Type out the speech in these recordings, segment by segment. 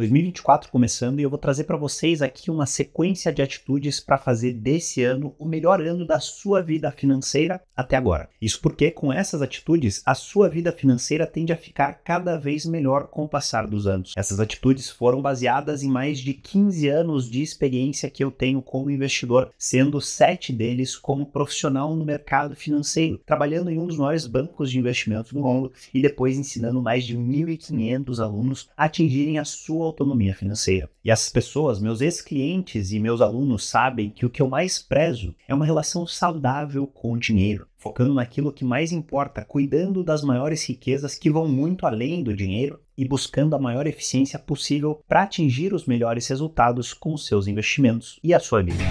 2024 começando e eu vou trazer para vocês aqui uma sequência de atitudes para fazer desse ano o melhor ano da sua vida financeira até agora. Isso porque com essas atitudes a sua vida financeira tende a ficar cada vez melhor com o passar dos anos. Essas atitudes foram baseadas em mais de 15 anos de experiência que eu tenho como investidor, sendo sete deles como profissional no mercado financeiro, trabalhando em um dos maiores bancos de investimentos do mundo e depois ensinando mais de 1.500 alunos a atingirem a sua autonomia financeira. E essas pessoas, meus ex-clientes e meus alunos, sabem que o que eu mais prezo é uma relação saudável com o dinheiro focando naquilo que mais importa, cuidando das maiores riquezas que vão muito além do dinheiro e buscando a maior eficiência possível para atingir os melhores resultados com os seus investimentos e a sua vida.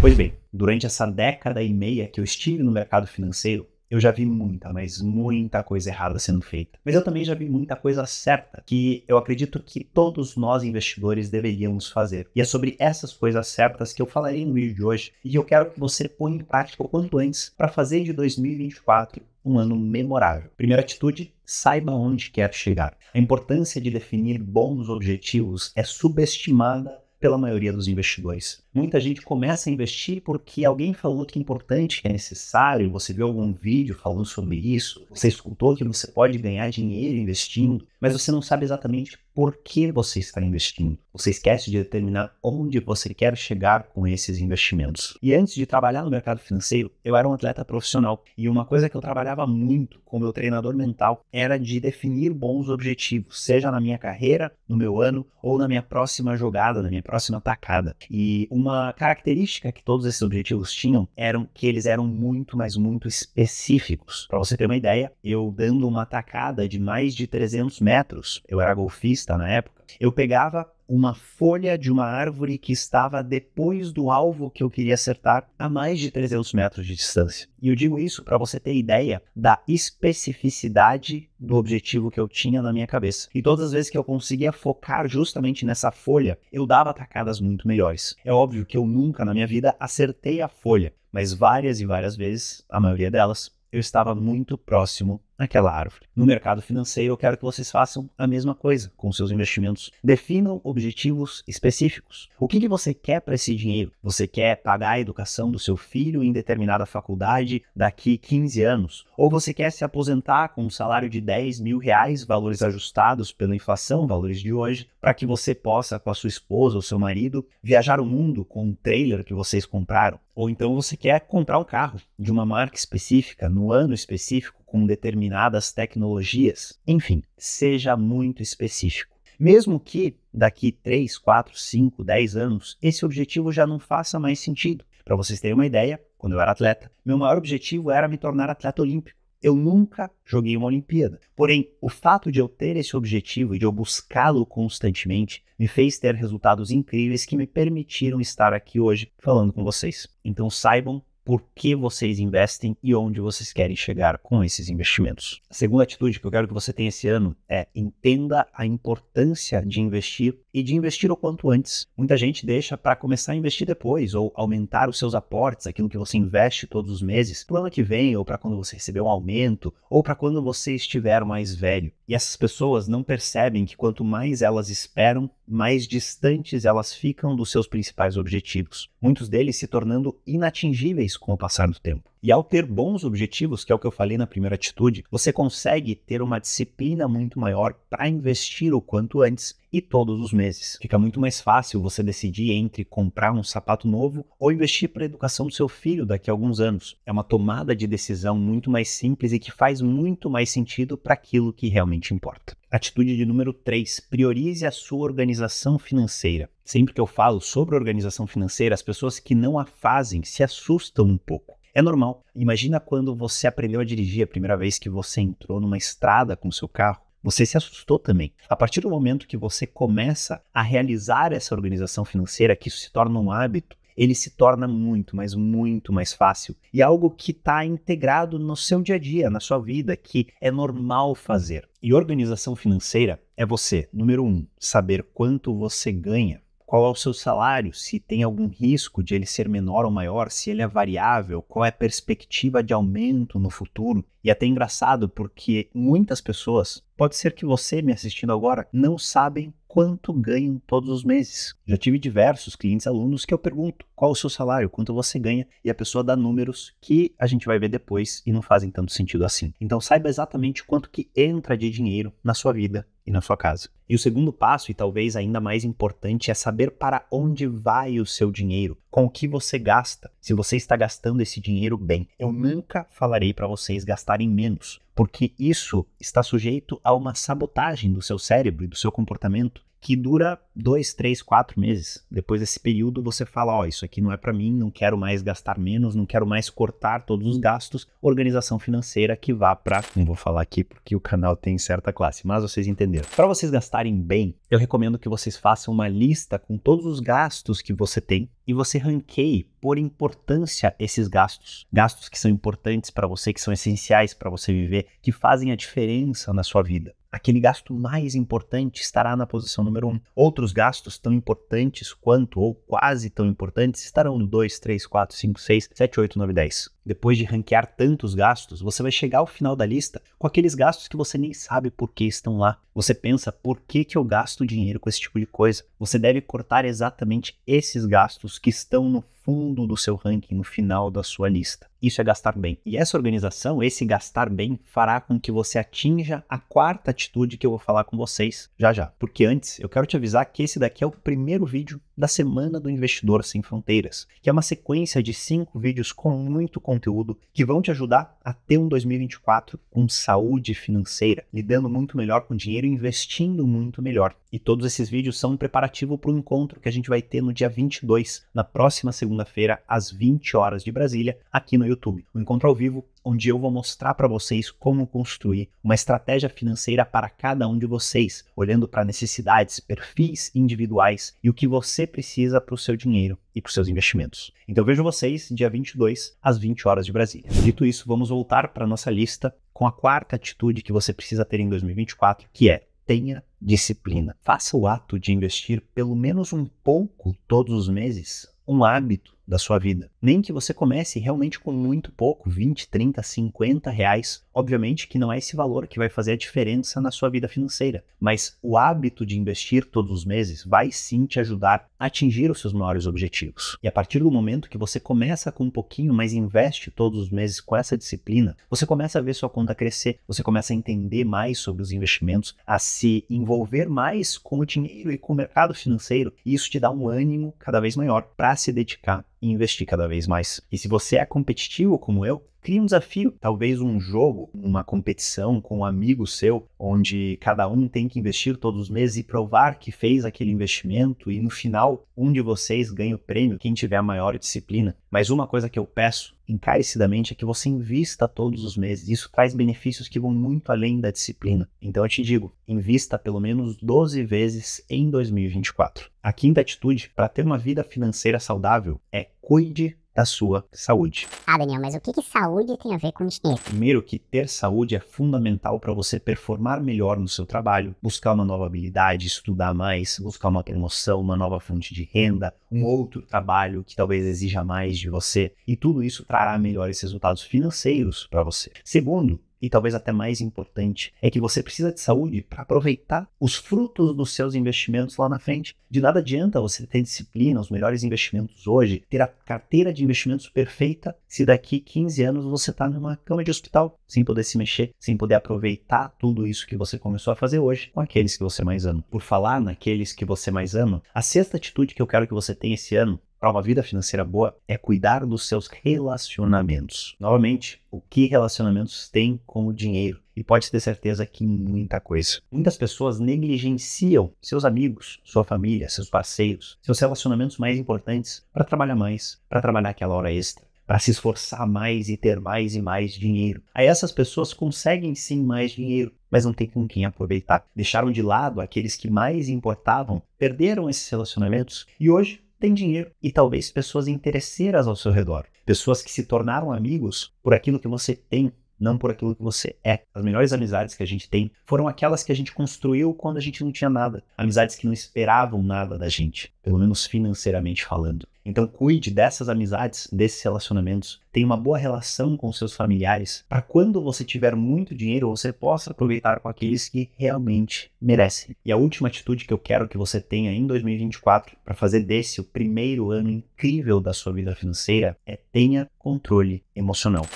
Pois bem, durante essa década e meia que eu estive no mercado financeiro, eu já vi muita, mas muita coisa errada sendo feita. Mas eu também já vi muita coisa certa que eu acredito que todos nós investidores deveríamos fazer. E é sobre essas coisas certas que eu falarei no vídeo de hoje e que eu quero que você ponha em prática o quanto antes para fazer de 2024 um ano memorável. Primeira atitude, saiba onde quer chegar. A importância de definir bons objetivos é subestimada pela maioria dos investidores. Muita gente começa a investir porque alguém falou que é importante, que é necessário, você viu algum vídeo falando sobre isso, você escutou que você pode ganhar dinheiro investindo, mas você não sabe exatamente por que você está investindo. Você esquece de determinar onde você quer chegar com esses investimentos. E antes de trabalhar no mercado financeiro, eu era um atleta profissional e uma coisa que eu trabalhava muito com meu treinador mental era de definir bons objetivos, seja na minha carreira, no meu ano ou na minha próxima jogada, na minha próxima tacada. E uma uma característica que todos esses objetivos tinham eram que eles eram muito, mas muito específicos. Para você ter uma ideia, eu dando uma tacada de mais de 300 metros, eu era golfista na época, eu pegava uma folha de uma árvore que estava depois do alvo que eu queria acertar a mais de 300 metros de distância. E eu digo isso para você ter ideia da especificidade do objetivo que eu tinha na minha cabeça. E todas as vezes que eu conseguia focar justamente nessa folha, eu dava atacadas muito melhores. É óbvio que eu nunca na minha vida acertei a folha, mas várias e várias vezes, a maioria delas, eu estava muito próximo naquela árvore. No mercado financeiro, eu quero que vocês façam a mesma coisa com seus investimentos. Definam objetivos específicos. O que, que você quer para esse dinheiro? Você quer pagar a educação do seu filho em determinada faculdade daqui 15 anos? Ou você quer se aposentar com um salário de 10 mil reais, valores ajustados pela inflação, valores de hoje, para que você possa, com a sua esposa ou seu marido, viajar o mundo com um trailer que vocês compraram? Ou então você quer comprar um carro de uma marca específica, no ano específico? com determinadas tecnologias, enfim, seja muito específico. Mesmo que daqui 3, 4, 5, 10 anos esse objetivo já não faça mais sentido. Para vocês terem uma ideia, quando eu era atleta, meu maior objetivo era me tornar atleta olímpico. Eu nunca joguei uma Olimpíada. Porém, o fato de eu ter esse objetivo e de eu buscá-lo constantemente me fez ter resultados incríveis que me permitiram estar aqui hoje falando com vocês. Então saibam por que vocês investem e onde vocês querem chegar com esses investimentos. A segunda atitude que eu quero que você tenha esse ano é entenda a importância de investir e de investir o quanto antes. Muita gente deixa para começar a investir depois ou aumentar os seus aportes, aquilo que você investe todos os meses, para o ano que vem ou para quando você receber um aumento ou para quando você estiver mais velho. E essas pessoas não percebem que quanto mais elas esperam, mais distantes elas ficam dos seus principais objetivos muitos deles se tornando inatingíveis com o passar do tempo. E ao ter bons objetivos, que é o que eu falei na primeira atitude, você consegue ter uma disciplina muito maior para investir o quanto antes e todos os meses. Fica muito mais fácil você decidir entre comprar um sapato novo ou investir para a educação do seu filho daqui a alguns anos. É uma tomada de decisão muito mais simples e que faz muito mais sentido para aquilo que realmente importa. Atitude de número 3: priorize a sua organização financeira. Sempre que eu falo sobre organização financeira, as pessoas que não a fazem se assustam um pouco. É normal. Imagina quando você aprendeu a dirigir a primeira vez que você entrou numa estrada com seu carro. Você se assustou também. A partir do momento que você começa a realizar essa organização financeira, que isso se torna um hábito, ele se torna muito, mas muito mais fácil. E é algo que está integrado no seu dia a dia, na sua vida, que é normal fazer. E organização financeira é você, número um, saber quanto você ganha qual é o seu salário, se tem algum risco de ele ser menor ou maior, se ele é variável, qual é a perspectiva de aumento no futuro. E é até engraçado porque muitas pessoas, pode ser que você me assistindo agora, não sabem quanto ganham todos os meses. Já tive diversos clientes alunos que eu pergunto qual é o seu salário, quanto você ganha, e a pessoa dá números que a gente vai ver depois e não fazem tanto sentido assim. Então saiba exatamente quanto que entra de dinheiro na sua vida e na sua casa. E o segundo passo, e talvez ainda mais importante, é saber para onde vai o seu dinheiro, com o que você gasta, se você está gastando esse dinheiro bem. Eu nunca falarei para vocês gastarem menos, porque isso está sujeito a uma sabotagem do seu cérebro e do seu comportamento que dura dois, três, quatro meses. Depois desse período, você fala: Ó, oh, isso aqui não é para mim, não quero mais gastar menos, não quero mais cortar todos os hum. gastos. Organização financeira que vá para. Não vou falar aqui porque o canal tem certa classe, mas vocês entenderam. Para vocês gastarem bem, eu recomendo que vocês façam uma lista com todos os gastos que você tem e você ranqueie por importância esses gastos. Gastos que são importantes para você, que são essenciais para você viver, que fazem a diferença na sua vida. Aquele gasto mais importante estará na posição número um. Outros outros gastos tão importantes quanto, ou quase tão importantes, estarão no 2, 3, 4, 5, 6, 7, 8, 9, 10. Depois de ranquear tantos gastos, você vai chegar ao final da lista com aqueles gastos que você nem sabe por que estão lá. Você pensa, por que, que eu gasto dinheiro com esse tipo de coisa? você deve cortar exatamente esses gastos que estão no fundo do seu ranking, no final da sua lista. Isso é gastar bem. E essa organização, esse gastar bem, fará com que você atinja a quarta atitude que eu vou falar com vocês já já. Porque antes, eu quero te avisar que esse daqui é o primeiro vídeo da Semana do Investidor Sem Fronteiras, que é uma sequência de cinco vídeos com muito conteúdo que vão te ajudar a ter um 2024 com saúde financeira, lidando muito melhor com dinheiro, investindo muito melhor. E todos esses vídeos são preparativos preparativo para o encontro que a gente vai ter no dia 22, na próxima segunda-feira, às 20 horas de Brasília, aqui no YouTube. O um encontro ao vivo onde eu vou mostrar para vocês como construir uma estratégia financeira para cada um de vocês, olhando para necessidades, perfis individuais e o que você precisa para o seu dinheiro e para os seus investimentos. Então vejo vocês dia 22 às 20 horas de Brasília. Dito isso, vamos voltar para nossa lista com a quarta atitude que você precisa ter em 2024, que é tenha disciplina. Faça o ato de investir pelo menos um pouco todos os meses, um hábito da sua vida. Nem que você comece realmente com muito pouco, 20, 30, 50 reais. Obviamente que não é esse valor que vai fazer a diferença na sua vida financeira, mas o hábito de investir todos os meses vai sim te ajudar a atingir os seus maiores objetivos. E a partir do momento que você começa com um pouquinho, mas investe todos os meses com essa disciplina, você começa a ver sua conta crescer, você começa a entender mais sobre os investimentos, a se envolver mais com o dinheiro e com o mercado financeiro, e isso te dá um ânimo cada vez maior para se dedicar investir cada vez mais. E se você é competitivo como eu, Crie um desafio, talvez um jogo, uma competição com um amigo seu, onde cada um tem que investir todos os meses e provar que fez aquele investimento e no final um de vocês ganha o prêmio, quem tiver a maior disciplina. Mas uma coisa que eu peço encarecidamente é que você invista todos os meses. Isso traz benefícios que vão muito além da disciplina. Então eu te digo, invista pelo menos 12 vezes em 2024. A quinta atitude para ter uma vida financeira saudável é cuide da sua saúde. Ah, Daniel, mas o que, que saúde tem a ver com dinheiro? Primeiro que ter saúde é fundamental para você performar melhor no seu trabalho, buscar uma nova habilidade, estudar mais, buscar uma promoção, uma nova fonte de renda, um outro trabalho que talvez exija mais de você, e tudo isso trará melhores resultados financeiros para você. Segundo, e talvez até mais importante, é que você precisa de saúde para aproveitar os frutos dos seus investimentos lá na frente. De nada adianta você ter disciplina, os melhores investimentos hoje, ter a carteira de investimentos perfeita, se daqui 15 anos você está numa cama de hospital, sem poder se mexer, sem poder aproveitar tudo isso que você começou a fazer hoje com aqueles que você mais ama. Por falar naqueles que você mais ama, a sexta atitude que eu quero que você tenha esse ano para uma vida financeira boa é cuidar dos seus relacionamentos. Novamente, o que relacionamentos têm com o dinheiro? E pode ter certeza que muita coisa. Muitas pessoas negligenciam seus amigos, sua família, seus parceiros, seus relacionamentos mais importantes para trabalhar mais, para trabalhar aquela hora extra, para se esforçar mais e ter mais e mais dinheiro. Aí essas pessoas conseguem sim mais dinheiro, mas não tem com quem aproveitar. Deixaram de lado aqueles que mais importavam, perderam esses relacionamentos e hoje tem dinheiro e talvez pessoas interesseiras ao seu redor, pessoas que se tornaram amigos por aquilo que você tem não por aquilo que você é. As melhores amizades que a gente tem foram aquelas que a gente construiu quando a gente não tinha nada. Amizades que não esperavam nada da gente, pelo menos financeiramente falando. Então cuide dessas amizades, desses relacionamentos. Tenha uma boa relação com seus familiares para quando você tiver muito dinheiro, você possa aproveitar com aqueles que realmente merecem. E a última atitude que eu quero que você tenha em 2024 para fazer desse o primeiro ano incrível da sua vida financeira é tenha controle emocional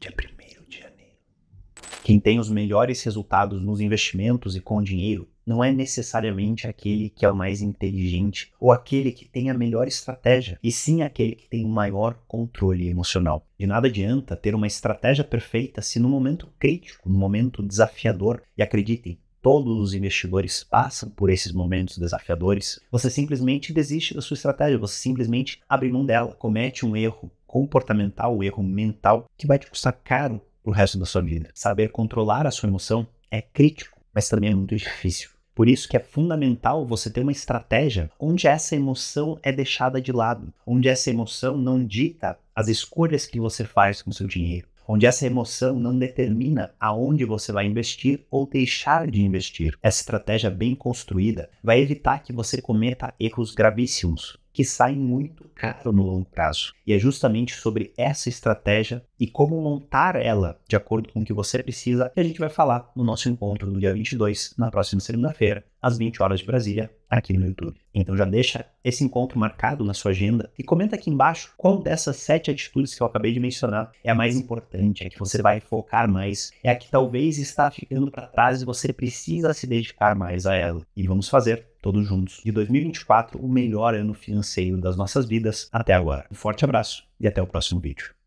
dia 1 de janeiro. Quem tem os melhores resultados nos investimentos e com dinheiro não é necessariamente aquele que é o mais inteligente ou aquele que tem a melhor estratégia, e sim aquele que tem o maior controle emocional. De nada adianta ter uma estratégia perfeita se no momento crítico, no momento desafiador, e acreditem, todos os investidores passam por esses momentos desafiadores, você simplesmente desiste da sua estratégia, você simplesmente abre mão dela, comete um erro, comportamental, o erro mental, que vai te custar caro pro resto da sua vida. Saber controlar a sua emoção é crítico, mas também é muito difícil. Por isso que é fundamental você ter uma estratégia onde essa emoção é deixada de lado, onde essa emoção não dita as escolhas que você faz com o seu dinheiro, onde essa emoção não determina aonde você vai investir ou deixar de investir. Essa estratégia bem construída vai evitar que você cometa erros gravíssimos que saem muito caro no longo prazo. E é justamente sobre essa estratégia e como montar ela de acordo com o que você precisa que a gente vai falar no nosso encontro do dia 22, na próxima segunda-feira, às 20 horas de Brasília, aqui no uhum. YouTube. Então já deixa esse encontro marcado na sua agenda e comenta aqui embaixo qual dessas sete atitudes que eu acabei de mencionar é a mais importante, é que você vai focar mais, é a que talvez está ficando para trás e você precisa se dedicar mais a ela. E vamos fazer todos juntos de 2024 o melhor ano financeiro das nossas vidas até agora. Um forte abraço e até o próximo vídeo.